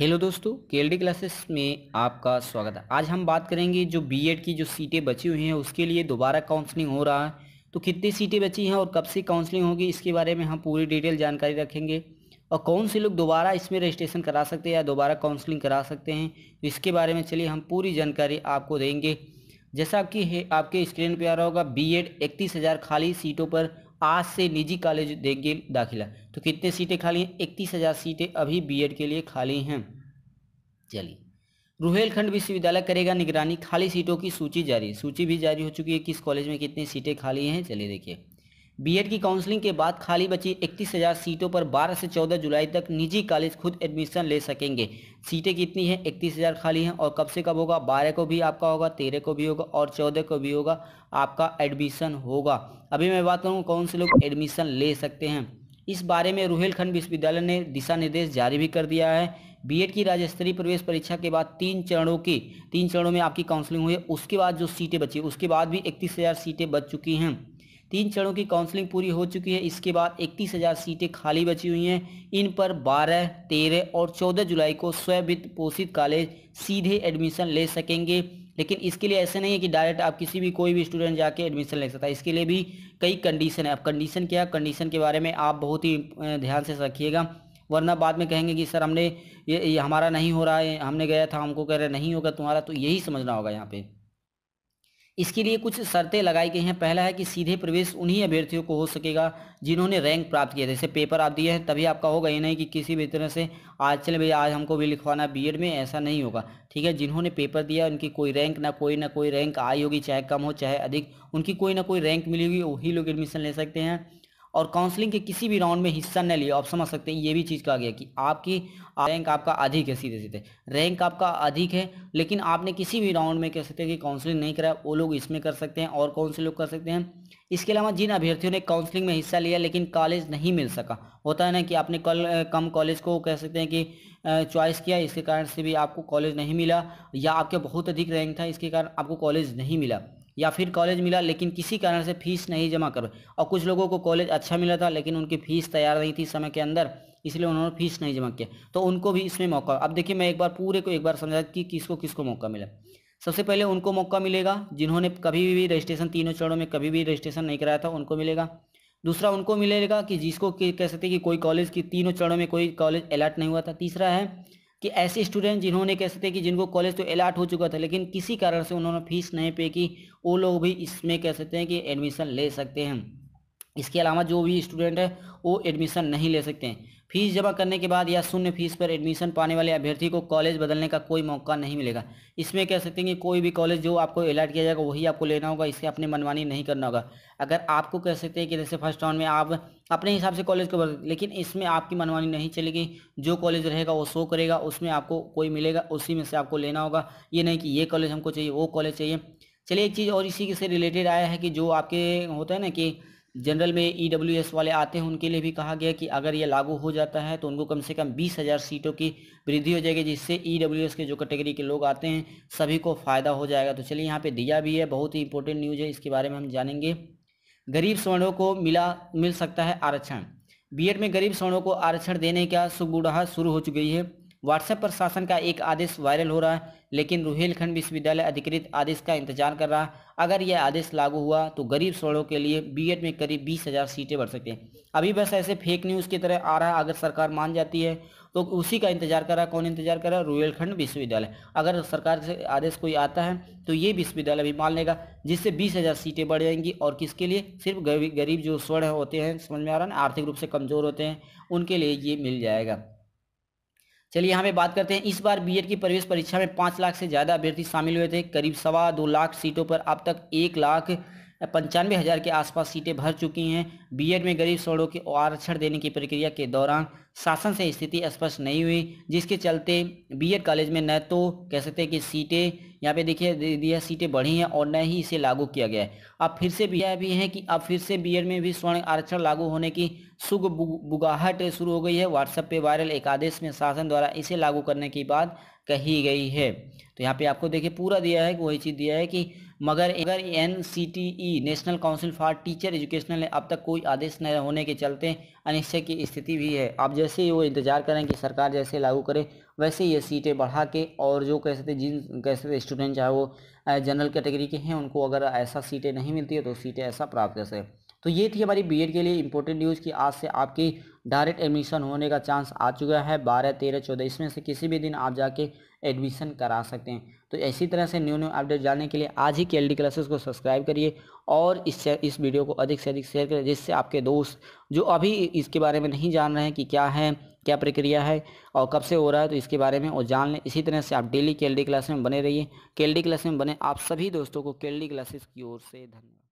hello दोस्तों के classes में आपका स्वागत है आज हम बात करेंगे जो बीएड की जो सीटें बची हुई हैं उसके लिए दोबारा काउंसलिंग हो रहा है तो कितनी सीटें बची हैं और कब से काउंसलिंग होगी इसके बारे में हम पूरी डिटेल जानकारी रखेंगे और कौन से लोग दोबारा इसमें रजिस्ट्रेशन करा सकते हैं या दोबारा काउंसलिंग करा सकते हैं तो इसके बारे में चलिए हम पूरी जानकारी आपको देंगे जैसा कि आपके स्क्रीन पर आ रहा होगा बी एड खाली सीटों पर आज से निजी कॉलेज देंगे दाखिला तो कितने सीटें खाली हैं इकतीस हज़ार सीटें अभी बीएड के लिए खाली हैं चलिए रुहेलखंड विश्वविद्यालय करेगा निगरानी खाली सीटों की सूची जारी सूची भी जारी हो चुकी है किस कॉलेज में कितनी सीटें खाली हैं चलिए देखिए बीएड की काउंसलिंग के बाद खाली बची इकतीस हज़ार सीटों पर 12 से 14 जुलाई तक निजी कॉलेज खुद एडमिशन ले सकेंगे सीटें कितनी हैं इकतीस हज़ार खाली हैं और कब से कब होगा 12 को भी आपका होगा 13 को भी होगा और 14 को भी होगा आपका एडमिशन होगा अभी मैं बात करूँ कौन से लोग एडमिशन ले सकते हैं इस बारे में रोहेलखंड विश्वविद्यालय ने दिशा निर्देश जारी भी कर दिया है बीएड की राज्य स्तरीय प्रवेश परीक्षा के बाद तीन चरणों की तीन चरणों में आपकी काउंसलिंग हुई है उसके बाद जो सीटें बची उसके बाद भी इकतीस हज़ार सीटें बच चुकी हैं तीन चरणों की काउंसलिंग पूरी हो चुकी है इसके बाद इकतीस हज़ार सीटें खाली बची हुई हैं इन पर 12, 13 और 14 जुलाई को स्वयं पोषित कॉलेज सीधे एडमिशन ले सकेंगे लेकिन इसके लिए ऐसा नहीं है कि डायरेक्ट आप किसी भी कोई भी स्टूडेंट जाके एडमिशन ले सकता है इसके लिए भी कई कंडीशन है अब कंडीशन क्या कंडीशन के बारे में आप बहुत ही ध्यान से रखिएगा वरना बाद में कहेंगे कि सर हमने ये, ये हमारा नहीं हो रहा है हमने गया था हमको कह रहे नहीं होगा तुम्हारा तो यही समझना होगा यहाँ पे इसके लिए कुछ शर्तें लगाई गई हैं पहला है कि सीधे प्रवेश उन्हीं अभ्यर्थियों को हो सकेगा जिन्होंने रैंक प्राप्त किया जैसे पेपर आप दिए हैं तभी आपका होगा ये नहीं कि किसी भी तरह से आज चले भैया आज हमको भी लिखवाना एड में ऐसा नहीं होगा ठीक है जिन्होंने पेपर दिया उनकी कोई रैंक ना कोई ना कोई रैंक आई होगी चाहे कम हो चाहे अधिक उनकी कोई ना कोई रैंक मिली होगी वही लोग एडमिशन ले सकते हैं और काउंसलिंग के किसी भी राउंड में हिस्सा न लिया आप समझ सकते हैं ये भी चीज़ कहा गया कि आपकी रैंक आपका अधिक है सीधे सीधे रैंक आपका अधिक है लेकिन आपने किसी भी राउंड में कह सकते हैं कि काउंसलिंग नहीं कराया वो लोग इसमें कर सकते हैं और कौन से लोग कर सकते हैं इसके अलावा जिन अभ्यर्थियों ने काउंसलिंग में हिस्सा लिया लेकिन कॉलेज नहीं मिल सका होता है ना कि आपने कल कम कॉलेज को कह सकते हैं कि चॉइस किया इसके कारण से भी आपको कॉलेज नहीं मिला या आपके बहुत अधिक रैंक था इसके कारण आपको कॉलेज नहीं मिला या फिर कॉलेज मिला लेकिन किसी कारण से फीस नहीं जमा कर और कुछ लोगों को कॉलेज अच्छा मिला था लेकिन उनकी फीस तैयार नहीं थी समय के अंदर इसलिए उन्होंने फीस नहीं जमा किया तो उनको भी इसमें मौका अब देखिए मैं एक बार पूरे को एक बार समझा कि किसको किसको मौका मिला सबसे पहले उनको मौका मिलेगा जिन्होंने कभी भी रजिस्ट्रेशन तीनों चरणों में कभी भी रजिस्ट्रेशन नहीं कराया था उनको मिलेगा दूसरा उनको मिलेगा कि जिसको कह सकते हैं कि कोई कॉलेज की तीनों चरणों में कोई कॉलेज अलर्ट नहीं हुआ था तीसरा है कि ऐसे स्टूडेंट जिन्होंने कह सकते हैं कि जिनको कॉलेज तो अलाट हो चुका था लेकिन किसी कारण से उन्होंने फीस नहीं पे की वो लोग भी इसमें कह सकते हैं कि एडमिशन ले सकते हैं इसके अलावा जो भी स्टूडेंट है वो एडमिशन नहीं ले सकते हैं फीस जमा करने के बाद या शून्य फीस पर एडमिशन पाने वाले अभ्यर्थी को कॉलेज बदलने का कोई मौका नहीं मिलेगा इसमें कह सकते हैं कि कोई भी कॉलेज जो आपको अलाट किया जाएगा वही आपको लेना होगा इससे अपने मनमानी नहीं करना होगा अगर आपको कह सकते हैं कि जैसे फर्स्ट राउंड में आप अपने हिसाब से कॉलेज को बदल लेकिन इसमें आपकी मनमानी नहीं चलेगी जो कॉलेज रहेगा वो शो करेगा उसमें आपको कोई मिलेगा उसी में से आपको लेना होगा ये नहीं कि ये कॉलेज हमको चाहिए वो कॉलेज चाहिए चलिए एक चीज़ और इसी से रिलेटेड आया है कि जो आपके होता है ना कि जनरल में ई e वाले आते हैं उनके लिए भी कहा गया कि अगर ये लागू हो जाता है तो उनको कम से कम बीस हज़ार सीटों की वृद्धि हो जाएगी जिससे ई e के जो कैटेगरी के लोग आते हैं सभी को फ़ायदा हो जाएगा तो चलिए यहाँ पे दिया भी है बहुत ही इंपॉर्टेंट न्यूज़ है इसके बारे में हम जानेंगे गरीब स्वर्णों को मिला मिल सकता है आरक्षण बी में गरीब स्वर्णों को आरक्षण देने का सुगबुढ़ाहट शुरू हो चुकी है व्हाट्सएप पर शासन का एक आदेश वायरल हो रहा है लेकिन रुहेलखंड विश्वविद्यालय अधिकृत आदेश का इंतजार कर रहा है अगर यह आदेश लागू हुआ तो गरीब सवर्णों के लिए बीएड में करीब बीस हज़ार सीटें बढ़ सकती हैं अभी बस ऐसे फेक न्यूज़ की तरह आ रहा है अगर सरकार मान जाती है तो उसी का इंतजार कर रहा है कौन इंतजार कर रहा है रोहेलखंड विश्वविद्यालय अगर सरकार से आदेश कोई आता है तो ये विश्वविद्यालय भी मान लेगा जिससे बीस हज़ार सीटें बढ़ जाएंगी और किसके लिए सिर्फ गरीब जो स्वर्ण होते हैं समझ में आ रहा है आर्थिक रूप से कमज़ोर होते हैं उनके लिए ये मिल जाएगा चलिए यहाँ पे बात करते हैं इस बार बीएड की प्रवेश परीक्षा में पाँच लाख से ज़्यादा अभ्यर्थी शामिल हुए थे करीब सवा दो लाख सीटों पर अब तक एक लाख पंचानवे हज़ार के आसपास सीटें भर चुकी हैं बीएड में गरीब स्वर्णों के आरक्षण देने की प्रक्रिया के दौरान शासन से स्थिति स्पष्ट नहीं हुई जिसके चलते बीएड कॉलेज में न तो कह सकते हैं कि सीटें यहाँ पे देखिए दिया सीटें बढ़ी हैं और न ही इसे लागू किया गया है अब फिर से भी यह भी है कि अब फिर से बी में भी स्वर्ण आरक्षण लागू होने की सुग बुगाहट शुरू हो गई है व्हाट्सएप पर वायरल एक आदेश में शासन द्वारा इसे लागू करने की बात कही गई है तो यहाँ पे आपको देखिए पूरा दिया है वही चीज़ दिया है कि मगर अगर N national council for teacher educational ने अब तक कोई आदेश न होने के चलते अनिश्चय की स्थिति भी है अब जैसे ही वो इंतज़ार करें कि सरकार जैसे लागू करे वैसे ये सीटें बढ़ा के और जो कह सकते जिन कह सकते स्टूडेंट चाहे वो जनरल कैटेगरी के हैं उनको अगर ऐसा सीटें नहीं मिलती है तो सीटें ऐसा प्राप्त कर सकें तो ये थी हमारी बीएड के लिए इम्पोर्टेंट न्यूज़ कि आज से आपकी डायरेक्ट एडमिशन होने का चांस आ चुका है बारह तेरह चौदह इसमें से किसी भी दिन आप जाके एडमिशन करा सकते हैं तो इसी तरह से न्यू न्यू अपडेट जानने के लिए आज ही के एल क्लासेस को सब्सक्राइब करिए और इस इस वीडियो को अधिक से अधिक शेयर करें जिससे आपके दोस्त जो अभी इसके बारे में नहीं जान रहे हैं कि क्या है क्या प्रक्रिया है और कब से हो रहा है तो इसके बारे में और जान लें इसी तरह से आप डेली के एल क्लास में बने रहिए के एल क्लास में बने आप सभी दोस्तों को के क्लासेस की ओर से धन्यवाद